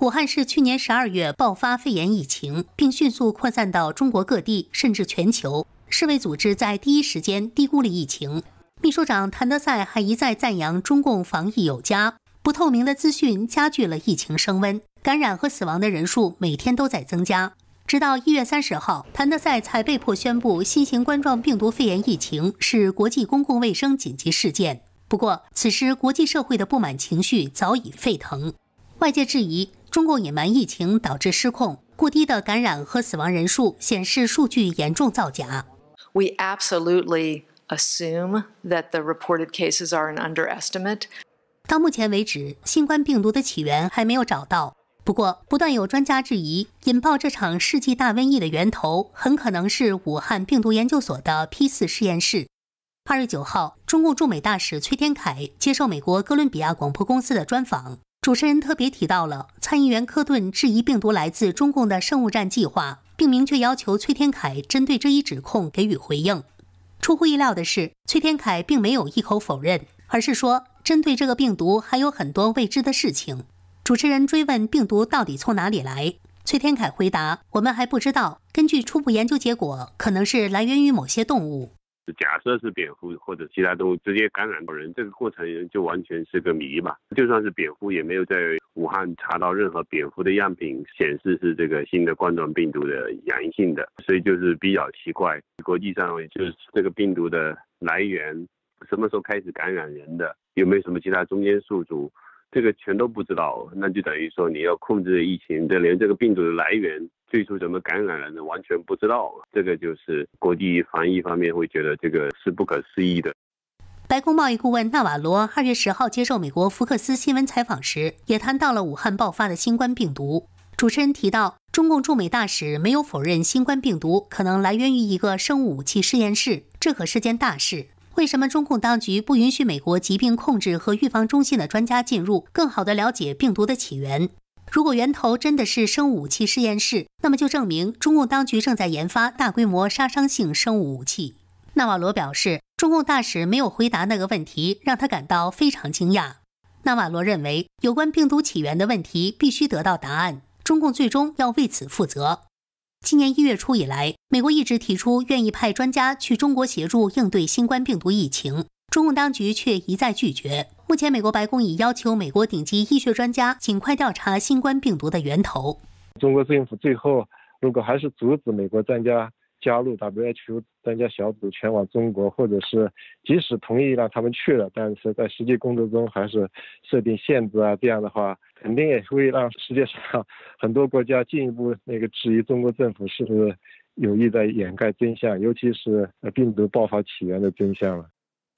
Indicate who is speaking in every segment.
Speaker 1: 武汉市去年十二月爆发肺炎疫情，并迅速扩散到中国各地，甚至全球。世卫组织在第一时间低估了疫情。秘书长谭德赛还一再赞扬中共防疫有加。不透明的资讯加剧了疫情升温，感染和死亡的人数每天都在增加。直到一月三十号，谭德赛才被迫宣布新型冠状病毒肺炎疫情是国际公共卫生紧急事件。不过，此时国际社会的不满情绪早已沸腾，外界质疑。中共隐瞒疫情导致失控，过低的感染和死亡人数显示数据严重造假。We absolutely assume that the reported cases are an underestimate。到目前为止，新冠病毒的起源还没有找到。不过，不断有专家质疑，引爆这场世纪大瘟疫的源头很可能是武汉病毒研究所的 P 四实验室。二月九号，中共驻美大使崔天凯接受美国哥伦比亚广播公司的专访。主持人特别提到了参议员科顿质疑病毒来自中共的生物战计划，并明确要求崔天凯针对这一指控给予回应。出乎意料的是，崔天凯并没有一口否认，而是说针对这个病毒还有很多未知的事情。主持人追问病毒到底从哪里来，崔天凯回答我们还不知道，根据初步研究结果，可能是来源于某些动物。
Speaker 2: 假设是蝙蝠或者其他都直接感染到人，这个过程就完全是个谜吧。就算是蝙蝠，也没有在武汉查到任何蝙蝠的样品显示是这个新的冠状病毒的阳性的，所以就是比较奇怪。国际上就是这个病毒的来源，什么时候开始感染人的，有没有什么其他中间宿主，这个全都不知道。那就等于说你要控制疫情，这连这个病毒的来源。最初怎么感染了呢？完全不知道，这个就是国际防疫方面会觉得这个是不可思议的。
Speaker 1: 白宫贸易顾问纳瓦罗二月十号接受美国福克斯新闻采访时，也谈到了武汉爆发的新冠病毒。主持人提到，中共驻美大使没有否认新冠病毒可能来源于一个生物武器实验室，这可是件大事。为什么中共当局不允许美国疾病控制和预防中心的专家进入，更好地了解病毒的起源？如果源头真的是生物武器实验室，那么就证明中共当局正在研发大规模杀伤性生物武器。纳瓦罗表示，中共大使没有回答那个问题，让他感到非常惊讶。纳瓦罗认为，有关病毒起源的问题必须得到答案，中共最终要为此负责。今年一月初以来，美国一直提出愿意派专家去中国协助应对新冠病毒疫情，中共当局却一再拒绝。目前，美国白宫已要求美国顶级医学专家尽快调查新冠病
Speaker 3: 毒的源头。中国政府最后如果还是阻止美国专家加入 WHO 专家小组前往中国，或者是即使同意让他们去了，但是在实际工作中还是设定限制啊，这样的话，肯定也会让世界上很多国家进一步那个质疑中国政府是不是有意在掩盖真相，尤其是病毒爆发起源的真相了。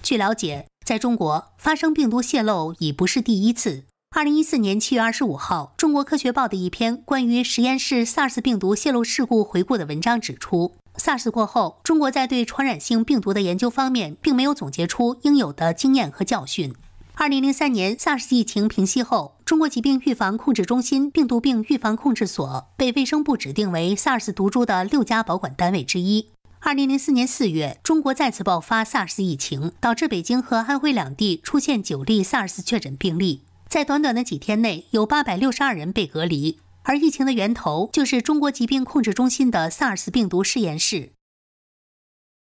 Speaker 1: 据了解。在中国发生病毒泄露已不是第一次。二零一四年七月二十五号，《中国科学报》的一篇关于实验室 SARS 病毒泄露事故回顾的文章指出，SARS 过后，中国在对传染性病毒的研究方面，并没有总结出应有的经验和教训。二零零三年 SARS 疫情平息后，中国疾病预防控制中心病毒病预防控制所被卫生部指定为 SARS 毒株的六家保管单位之一。二零零四年四月，中国再次爆发 SARS 疫情，导致北京和安徽两地出现九例 SARS 确诊病例。在短短的几天内，有八百六十二人被隔离，而疫情的源头就是中国疾病控制中心的 SARS 病毒实验室。